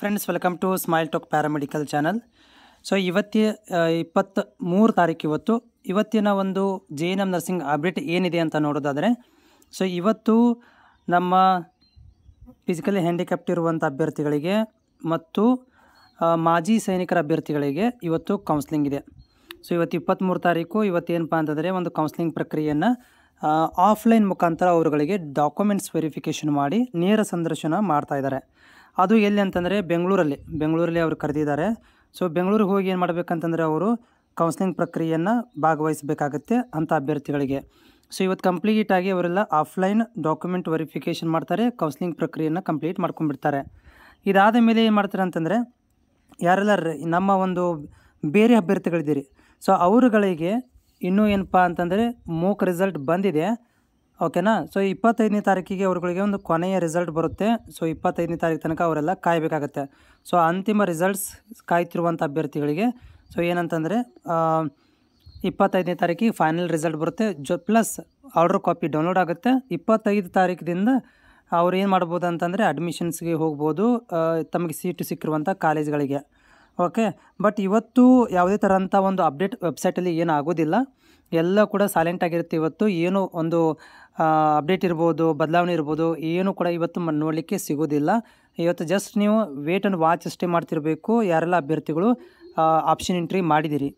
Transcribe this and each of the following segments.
friends welcome to smile talk paramedical channel so ಇವತ್ತಿ ಇಪ್ಪತ್ತು ಮೂರು ತಾರೀಕು ಇವತ್ತು ಇವತ್ತಿನ ಒಂದು J N M nursing update ಏನಿದೆ ಅಂತ ನೋಡೋದಾದರೆ ಸೊ ಇವತ್ತು ನಮ್ಮ ಫಿಸಿಕಲಿ ಹ್ಯಾಂಡಿಕ್ಯಾಪ್ಟ್ ಇರುವಂಥ ಅಭ್ಯರ್ಥಿಗಳಿಗೆ ಮತ್ತು uh, ಮಾಜಿ ಸೈನಿಕರ ಅಭ್ಯರ್ಥಿಗಳಿಗೆ ಇವತ್ತು ಕೌನ್ಸ್ಲಿಂಗ್ ಇದೆ ಸೊ ಇವತ್ತು ಇಪ್ಪತ್ತ್ಮೂರು ತಾರೀಕು ಇವತ್ತೇನಪ್ಪ ಅಂತಂದರೆ ಒಂದು ಕೌನ್ಸ್ಲಿಂಗ್ ಪ್ರಕ್ರಿಯೆಯನ್ನು ಆಫ್ಲೈನ್ uh, ಮುಖಾಂತರ ಅವರುಗಳಿಗೆ ಡಾಕ್ಯುಮೆಂಟ್ಸ್ ವೆರಿಫಿಕೇಷನ್ ಮಾಡಿ ನೇರ ಸಂದರ್ಶನ ಮಾಡ್ತಾಯಿದ್ದಾರೆ ಅದು ಎಲ್ಲಿ ಅಂತಂದರೆ ಬೆಂಗಳೂರಲ್ಲಿ ಬೆಂಗಳೂರಲ್ಲಿ ಅವರು ಕರೆದಿದ್ದಾರೆ ಸೊ ಬೆಂಗಳೂರಿಗೆ ಹೋಗಿ ಏನು ಮಾಡಬೇಕಂತಂದರೆ ಅವರು ಕೌನ್ಸಿಲಿಂಗ್ ಪ್ರಕ್ರಿಯೆಯನ್ನು ಭಾಗವಹಿಸಬೇಕಾಗತ್ತೆ ಅಂಥ ಅಭ್ಯರ್ಥಿಗಳಿಗೆ ಸೊ ಇವತ್ತು ಕಂಪ್ಲೀಟಾಗಿ ಅವರೆಲ್ಲ ಆಫ್ಲೈನ್ ಡಾಕ್ಯುಮೆಂಟ್ ವೆರಿಫಿಕೇಷನ್ ಮಾಡ್ತಾರೆ ಕೌನ್ಸಿಲಿಂಗ್ ಪ್ರಕ್ರಿಯೆಯನ್ನು ಕಂಪ್ಲೀಟ್ ಮಾಡ್ಕೊಂಡ್ಬಿಡ್ತಾರೆ ಇದಾದ ಮೇಲೆ ಏನು ಮಾಡ್ತಾರೆ ಅಂತಂದರೆ ಯಾರೆಲ್ಲ ನಮ್ಮ ಒಂದು ಬೇರೆ ಅಭ್ಯರ್ಥಿಗಳಿದ್ದೀರಿ ಸೊ ಅವರುಗಳಿಗೆ ಇನ್ನೂ ಏನಪ್ಪ ಅಂತಂದರೆ ಮೂಕ್ ರಿಸಲ್ಟ್ ಬಂದಿದೆ ಓಕೆನಾ ಸೊ ಇಪ್ಪತ್ತೈದನೇ ತಾರೀಕಿಗೆ ಅವ್ರಗಳಿಗೆ ಒಂದು ಕೊನೆಯ ರಿಸಲ್ಟ್ ಬರುತ್ತೆ ಸೊ ಇಪ್ಪತ್ತೈದನೇ ತಾರೀಕು ತನಕ ಅವರೆಲ್ಲ ಕಾಯಬೇಕಾಗತ್ತೆ ಸೊ ಅಂತಿಮ ರಿಸಲ್ಟ್ಸ್ ಕಾಯ್ತಿರುವಂಥ ಅಭ್ಯರ್ಥಿಗಳಿಗೆ ಸೊ ಏನಂತಂದರೆ ಇಪ್ಪತ್ತೈದನೇ ತಾರೀಕಿಗೆ ಫೈನಲ್ ರಿಸಲ್ಟ್ ಬರುತ್ತೆ ಜೊ ಪ್ಲಸ್ ಆರ್ಡ್ರ್ ಕಾಪಿ ಡೌನ್ಲೋಡ್ ಆಗುತ್ತೆ ಇಪ್ಪತ್ತೈದು ತಾರೀಕಿನಿಂದ ಅವ್ರು ಏನು ಮಾಡ್ಬೋದು ಅಂತಂದರೆ ಅಡ್ಮಿಷನ್ಸ್ಗೆ ಹೋಗ್ಬೋದು ತಮಗೆ ಸೀಟು ಸಿಕ್ಕಿರುವಂಥ ಕಾಲೇಜ್ಗಳಿಗೆ ಓಕೆ ಬಟ್ ಇವತ್ತು ಯಾವುದೇ ಥರಂಥ ಒಂದು ಅಪ್ಡೇಟ್ ವೆಬ್ಸೈಟಲ್ಲಿ ಏನೂ ಆಗೋದಿಲ್ಲ ಎಲ್ಲ ಕೂಡ ಸೈಲೆಂಟ್ ಆಗಿರುತ್ತೆ ಇವತ್ತು ಏನು ಒಂದು ಅಪ್ಡೇಟ್ ಇರ್ಬೋದು ಬದಲಾವಣೆ ಇರ್ಬೋದು ಏನು ಕೂಡ ಇವತ್ತು ನೋಡಲಿಕ್ಕೆ ಸಿಗೋದಿಲ್ಲ ಇವತ್ತು ಜಸ್ಟ್ ನೀವು ವೇಟ್ ಅಂಡ್ ವಾಚ್ ಅಷ್ಟೇ ಮಾಡ್ತಿರಬೇಕು ಯಾರೆಲ್ಲ ಅಭ್ಯರ್ಥಿಗಳು ಆಪ್ಷನ್ ಎಂಟ್ರಿ ಮಾಡಿದ್ದೀರಿ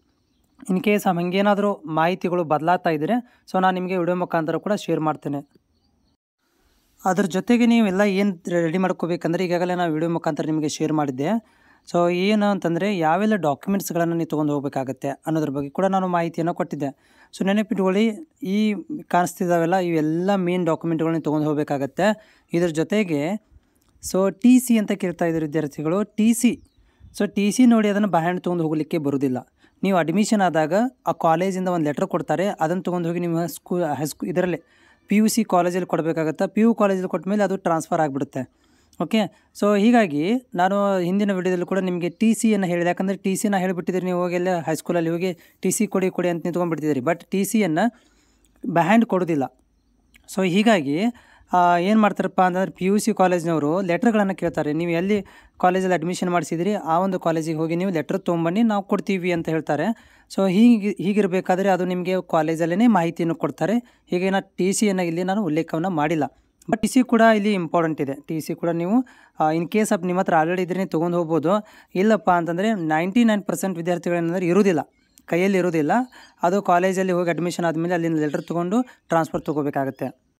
ಇನ್ ಕೇಸ್ ಹಂಗೇನಾದರೂ ಮಾಹಿತಿಗಳು ಬದಲಾಗ್ತಾ ಇದ್ದರೆ ಸೊ ನಾನು ನಿಮಗೆ ವಿಡಿಯೋ ಮುಖಾಂತರ ಕೂಡ ಶೇರ್ ಮಾಡ್ತೇನೆ ಅದ್ರ ಜೊತೆಗೆ ನೀವೆಲ್ಲ ಏನು ರೆಡಿ ಮಾಡ್ಕೋಬೇಕಂದ್ರೆ ಈಗಾಗಲೇ ನಾನು ವಿಡಿಯೋ ಮುಖಾಂತರ ನಿಮಗೆ ಶೇರ್ ಮಾಡಿದ್ದೆ ಸೊ ಏನು ಅಂತಂದರೆ ಯಾವೆಲ್ಲ ಡಾಕ್ಯುಮೆಂಟ್ಸ್ಗಳನ್ನು ನೀವು ತೊಗೊಂಡು ಹೋಗಬೇಕಾಗತ್ತೆ ಅನ್ನೋದ್ರ ಬಗ್ಗೆ ಕೂಡ ನಾನು ಮಾಹಿತಿಯನ್ನು ಕೊಟ್ಟಿದ್ದೆ ಸೊ ನೆನಪಿಟ್ಕೊಳ್ಳಿ ಈ ಕಾಣಿಸ್ತಿದ್ದಾವೆಲ್ಲ ಇವೆಲ್ಲ ಮೇನ್ ಡಾಕ್ಯುಮೆಂಟ್ಗಳನ್ನ ತೊಗೊಂಡು ಹೋಗಬೇಕಾಗತ್ತೆ ಇದ್ರ ಜೊತೆಗೆ ಸೊ ಟಿ ಸಿ ಅಂತ ಕೇಳ್ತಾ ಇದ್ದಾರೆ ವಿದ್ಯಾರ್ಥಿಗಳು T C so T C ನೋಡಿ ಅದನ್ನು ಬಹ್ಯಾಂಡ್ ತೊಗೊಂಡು ಹೋಗಲಿಕ್ಕೆ ಬರೋದಿಲ್ಲ ನೀವು ಅಡ್ಮಿಷನ್ ಆದಾಗ ಆ ಕಾಲೇಜಿಂದ ಒಂದು ಲೆಟ್ರ್ ಕೊಡ್ತಾರೆ ಅದನ್ನು ತೊಗೊಂಡು ಹೋಗಿ ನಿಮ್ಮ ಸ್ಕೂ ಸ್ಕೂ ಇದರಲ್ಲಿ ಪಿ ಯು ಸಿ ಕಾಲೇಜಲ್ಲಿ ಕೊಡಬೇಕಾಗತ್ತೆ ಪಿ ಯು ಕಾಲೇಜಲ್ಲಿ ಕೊಟ್ಟ ಮೇಲೆ ಅದು ಟ್ರಾನ್ಸ್ಫರ್ ಆಗಿಬಿಡುತ್ತೆ ಓಕೆ ಸೊ ಹೀಗಾಗಿ ನಾನು ಹಿಂದಿನ ವಿಡಿಯೋದಲ್ಲಿ ಕೂಡ ನಿಮಗೆ ಟಿ ಸಿಯನ್ನು ಹೇಳಿದೆ ಯಾಕಂದರೆ ಟಿ ಸಿನ ಹೇಳಿಬಿಟ್ಟಿದ್ದೀರಿ ನೀವು ಹೋಗಿ ಎಲ್ಲ ಹೈಸ್ಕೂಲಲ್ಲಿ ಹೋಗಿ ಟಿ ಸಿ ಕೊಡಿ ಕೊಡಿ ಅಂತ ನಿಂತ್ಕೊಂಡ್ಬಿಡ್ತಿದ್ದೀರಿ ಬಟ್ ಟಿ ಸಿಯನ್ನು ಬ್ಯಾಂಡ್ ಕೊಡೋದಿಲ್ಲ ಸೊ ಹೀಗಾಗಿ ಏನು ಮಾಡ್ತಾರಪ್ಪ ಅಂತಂದರೆ ಪಿ ಯು ಸಿ ಕಾಲೇಜ್ನವರು ಲೆಟ್ರ್ಗಳನ್ನು ಕೇಳ್ತಾರೆ ನೀವು ಎಲ್ಲಿ ಕಾಲೇಜಲ್ಲಿ ಅಡ್ಮಿಷನ್ ಮಾಡಿಸಿದ್ರಿ ಆ ಒಂದು ಕಾಲೇಜಿಗೆ ಹೋಗಿ ನೀವು ಲೆಟ್ರ್ ತೊಗೊಂಬನ್ನಿ ನಾವು ಕೊಡ್ತೀವಿ ಅಂತ ಹೇಳ್ತಾರೆ ಸೊ ಹೀಗೆ ಹೀಗಿರಬೇಕಾದ್ರೆ ಅದು ನಿಮಗೆ ಕಾಲೇಜಲ್ಲೇ ಮಾಹಿತಿಯನ್ನು ಕೊಡ್ತಾರೆ ಹೀಗೆ ನಾನು ಟಿ ಸಿಯನ್ನು ಇಲ್ಲಿ ನಾನು ಉಲ್ಲೇಖವನ್ನು ಮಾಡಿಲ್ಲ ಬಟ್ ಟಿ ಸಿ ಕೂಡ ಇಲ್ಲಿ ಇಂಪಾರ್ಟೆಂಟ್ ಇದೆ ಟಿ ಸಿ ಕೂಡ ನೀವು ಇನ್ ಕೇಸ್ ಆಫ್ ನಿಮ್ಮ ಹತ್ರ ಆಲ್ರೆಡಿ ಇದ್ರೆ ತೊಗೊಂಡು ಹೋಗ್ಬೋದು ಇಲ್ಲಪ್ಪ ಅಂತಂದರೆ ನೈಂಟಿ ನೈನ್ ಪರ್ಸೆಂಟ್ ವಿದ್ಯಾರ್ಥಿಗಳೇನಂದ್ರೆ ಇರೋದಿಲ್ಲ ಕೈಯಲ್ಲಿ ಇರೋದಿಲ್ಲ ಅದು ಕಾಲೇಜಲ್ಲಿ ಹೋಗಿ ಅಡ್ಮಿಷನ್ ಆದಮೇಲೆ ಅಲ್ಲಿಂದ ಲೆಟ್ರ್ ತೊಗೊಂಡು ಟ್ರಾನ್ಸ್ಫರ್ ತೊಗೋಬೇಕಾಗುತ್ತೆ